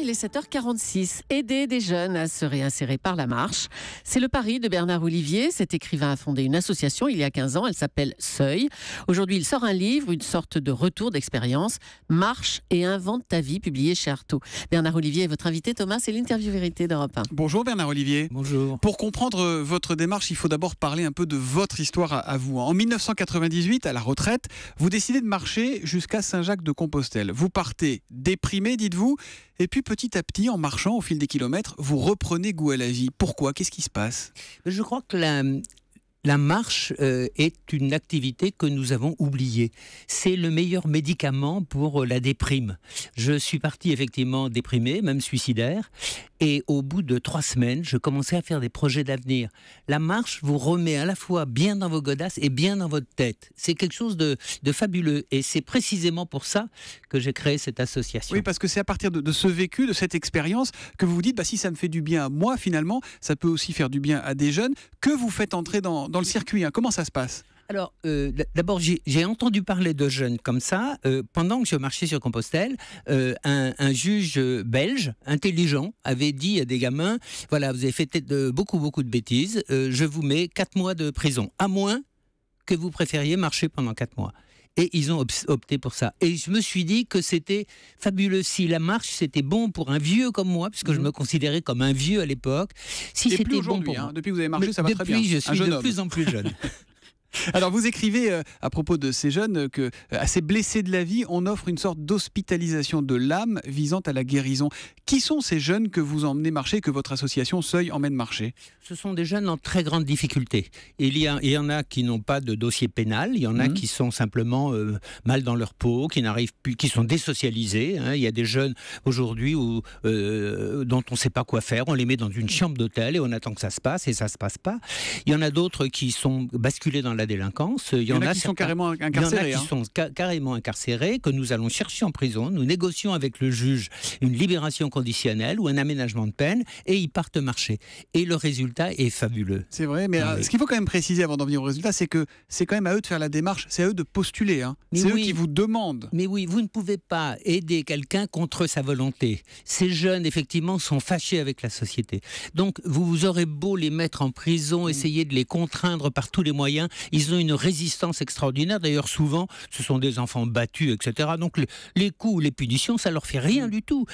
il est 7h46. Aider des jeunes à se réinsérer par la marche. C'est le pari de Bernard Olivier. Cet écrivain a fondé une association il y a 15 ans. Elle s'appelle Seuil. Aujourd'hui, il sort un livre, une sorte de retour d'expérience. Marche et invente ta vie, publié chez Artaud. Bernard Olivier est votre invité. Thomas, c'est l'interview vérité d'Europe 1. Bonjour Bernard Olivier. Bonjour. Pour comprendre euh, votre démarche, il faut d'abord parler un peu de votre histoire à vous. Hein. En 1998, à la retraite, vous décidez de marcher jusqu'à Saint-Jacques-de-Compostelle. Vous partez déprimé, dites-vous, et puis petit à petit, en marchant au fil des kilomètres, vous reprenez goût à la vie. Pourquoi Qu'est-ce qui se passe Je crois que la, marche euh, est une activité que nous avons oubliée. C'est le meilleur médicament pour euh, la déprime. Je suis parti effectivement déprimé, même suicidaire, et au bout de trois semaines, je commençais à faire des projets d'avenir. La marche vous remet à la fois bien dans vos godasses et bien dans votre tête. C'est quelque chose de, fabuleux. Et c'est précisément pour ça que j'ai créé cette association. Oui, parce que c'est à partir de, ce vécu, de cette expérience, que vous vous dites, bah, si ça me fait du bien à moi, finalement, ça peut aussi faire du bien à des jeunes, que vous faites entrer dans, le circuit. Hein. Comment ça se passe alors, euh, d'abord, j'ai entendu parler de jeunes comme ça. Euh, pendant que je marchais sur Compostelle, euh, un, juge belge, intelligent, avait dit à des gamins, voilà, vous avez fait beaucoup, beaucoup de bêtises, je vous mets 4 mois de prison, à moins que vous préfériez marcher pendant 4 mois. Et ils ont opté pour ça. Et je me suis dit que c'était fabuleux. Si la marche, c'était bon pour un vieux comme moi, puisque je mhm. me considérais comme un vieux à l'époque, si c'était bon hein. Depuis que vous avez marché, ça va très bien. Depuis, je suis de plus en plus jeune. Alors vous écrivez euh, à propos de ces jeunes que assez euh, ces blessés de la vie, on offre une sorte d'hospitalisation de l'âme visant à la guérison. Qui sont ces jeunes que vous emmenez marcher, que votre association Seuil emmène marcher Ce sont des jeunes en très grande difficulté. Il y, il y en a qui n'ont pas de dossier pénal, il y en a mmh. qui sont simplement euh, mal dans leur peau, qui n'arrivent plus, qui sont désocialisés. Hein. Il y a des jeunes aujourd'hui dont on ne sait pas quoi faire, on les met dans une chambre d'hôtel et on attend que ça se passe et ça se passe pas. Il y en a d'autres qui sont basculés dans la délinquance. Il y, en, a qui hein. sont carrément incarcérés. qui sont carrément incarcérés, que nous allons chercher en prison. Nous négocions avec le juge une libération conditionnelle ou un aménagement de peine et ils partent marcher. Et le résultat est fabuleux. C'est vrai, mais ah euh, ce qu'il faut quand même préciser avant d'en venir au résultat, c'est que c'est quand même à eux de faire la démarche, c'est à eux de postuler. Hein. C'est eux qui vous demandent. Mais oui, vous ne pouvez pas aider quelqu'un contre sa volonté. Ces jeunes, effectivement, sont fâchés avec la société. Donc, vous aurez beau les mettre en prison, mm. essayer de les contraindre par tous les moyens, ils ont une résistance extraordinaire. D'ailleurs, souvent, ce sont des enfants battus, etc. Donc, les coups, les punitions, ça leur fait rien mm. du tout.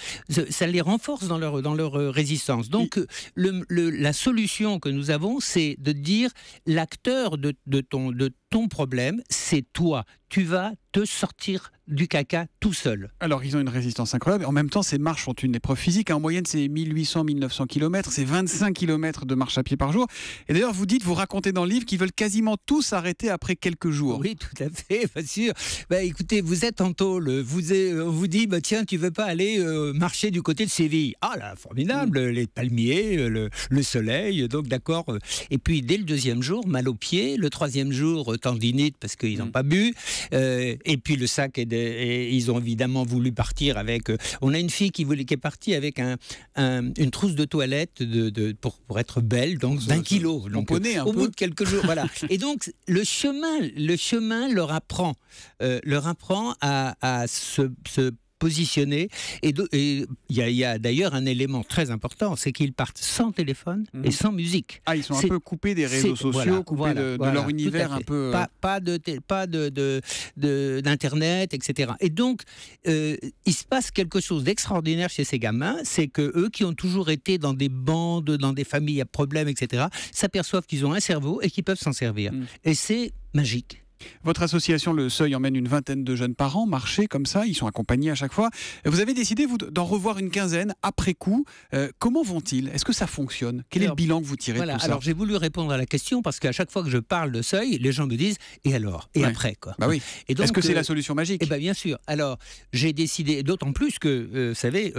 Ça les renforce dans leur, dans leur euh, résistance. Donc, la solution que nous avons, c'est de dire l'acteur de, de, ton, de ton problème, c'est toi. Tu vas te sortir du caca tout seul. Alors, ils ont une résistance incroyable. En même temps, ces marches ont une épreuve physique. Hein. En moyenne, c'est 1800-1900 km. C'est 25 km de marche à pied par jour. Et d'ailleurs, vous dites, vous racontez dans le livre qu'ils veulent quasiment tous arrêter après quelques jours. Oui, tout à fait, bien sûr. Bah, écoutez, vous êtes en tôle. Vous, euh, on vous dit, bah, tiens, tu veux pas aller euh, marcher du côté de Séville Ah là, formidable, mm. les palmiers, euh, le, le soleil. Donc, d'accord. Et puis, dès le deuxième jour, mal aux pieds. Le troisième jour, tendinite parce qu'ils n'ont mm. pas bu. Euh, et puis le sac, et ils ont évidemment voulu partir avec. Euh, on a une fille qui, voulait, qui est partie avec un, une trousse de toilette de, pour, pour, être belle, donc d'un kilo. Donc, connaît un au bout de quelques jours, voilà. Et donc le chemin, le chemin leur apprend, euh, leur apprend à, à se, se positionné. Et il y a, d'ailleurs un élément très important, c'est qu'ils partent sans téléphone et mhm. sans musique. Ah, ils sont un peu coupés des réseaux sociaux, coupés de, leur univers un peu. Euh. Pas, de pas d'internet, de, etc. Et donc euh, il se passe quelque chose d'extraordinaire chez ces gamins, c'est que eux qui ont toujours été dans des bandes, dans des familles à problèmes, etc., s'aperçoivent qu'ils ont un cerveau et qu'ils peuvent s'en servir. Mm. Et c'est magique. Votre association Le Seuil emmène une vingtaine de jeunes parents marcher comme ça, ils sont accompagnés à chaque fois. Vous avez décidé vous d'en revoir une quinzaine après coup. Euh, comment vont-ils Est-ce que ça fonctionne Quel est le bilan que vous tirez tout ça Alors j'ai voulu répondre à la question parce qu'à chaque fois que je parle de Seuil, les gens me disent et alors et après quoi. Bah oui. Est-ce que c'est euh, la solution magique Eh bien bien sûr. Alors j'ai décidé d'autant plus que euh, vous savez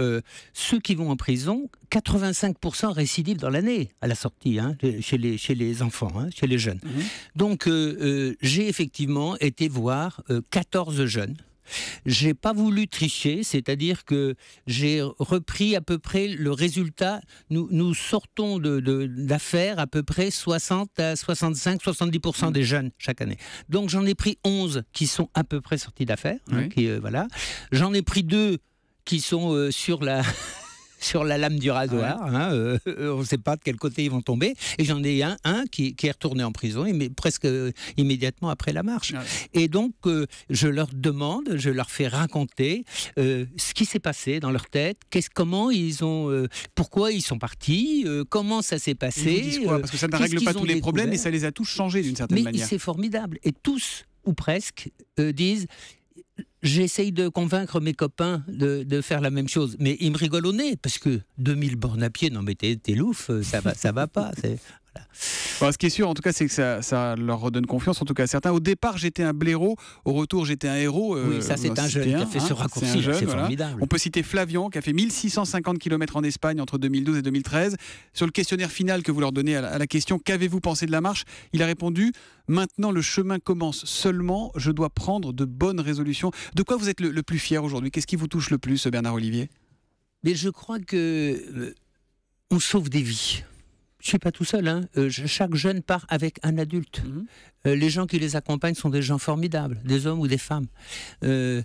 ceux qui vont en prison, 85% récidive dans l'année à la sortie hein, chez les chez les enfants, hein, chez les jeunes. Mhm. Donc j'ai effectivement effectivement voir 14 euh, jeunes. J'ai pas voulu tricher, c'est-à-dire que j'ai repris à peu près le résultat. Nous, nous sortons d'affaires de, à peu près 60 à 65, 70% des jeunes chaque année. Donc j'en ai pris 11 qui sont à peu près sortis d'affaires. Hein, euh, voilà. J'en ai pris deux qui sont euh, sur la sur la lame du rasoir. Hein, euh, euh, on ne sait pas de quel côté ils vont tomber. Et j'en ai un, qui, est retourné en prison mais presque euh, immédiatement après la marche. Et donc, je leur demande, je leur fais raconter ce qui s'est passé dans leur tête, comment ils ont, pourquoi ils sont partis, comment ça s'est passé. Quoi Parce que ça ne règle pas tous les problèmes, et ça les a tous changés d'une certaine manière. Mais c'est formidable. Et tous, ou presque, disent j'essaye de convaincre mes copains de, faire la même chose. Mais ils me rigolent au nez, parce que 2000 bornes à pied, non mais t'es, louf, euh, ça va, ça va pas. ce qui est sûr, en tout cas, c'est que ça, leur redonne confiance, en tout cas certains. Au départ, j'étais un blaireau, au retour, j'étais un héros. Euh, oui, ça, c'est un jeune qui a fait ce hein, raccourci, c'est formidable. On peut citer Flavian, qui a fait 1650 km en Espagne entre 2012 et 2013. Sur le questionnaire final que vous leur donnez à la, question Qu'avez-vous pensé de la marche il a répondu Maintenant, le chemin commence seulement, je dois prendre de bonnes résolutions. De quoi vous êtes le, plus fier aujourd'hui Qu'est-ce qui vous touche le plus, Bernard Olivier Mais je crois que. Euh, on sauve des vies je suis pas tout seul. Hein. Euh, chaque jeune part avec un adulte. Mhm. Euh, les gens qui les accompagnent sont des gens formidables, des hommes ou des femmes. Euh,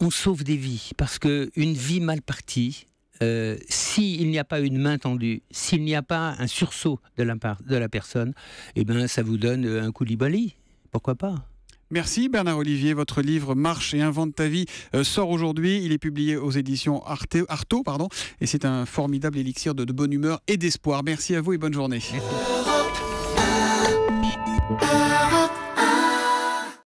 on sauve des vies parce que une vie mal partie, s'il n'y a pas une main tendue, s'il n'y a pas un sursaut de la, de la personne, eh ben, ça vous donne un coup Pourquoi pas Merci Bernard Olivier. Votre livre Marche et invente ta vie euh, sort aujourd'hui. Il est publié aux éditions Arte, Artaud pardon, et c'est un formidable élixir de, bonne humeur et d'espoir. Merci à vous et bonne journée.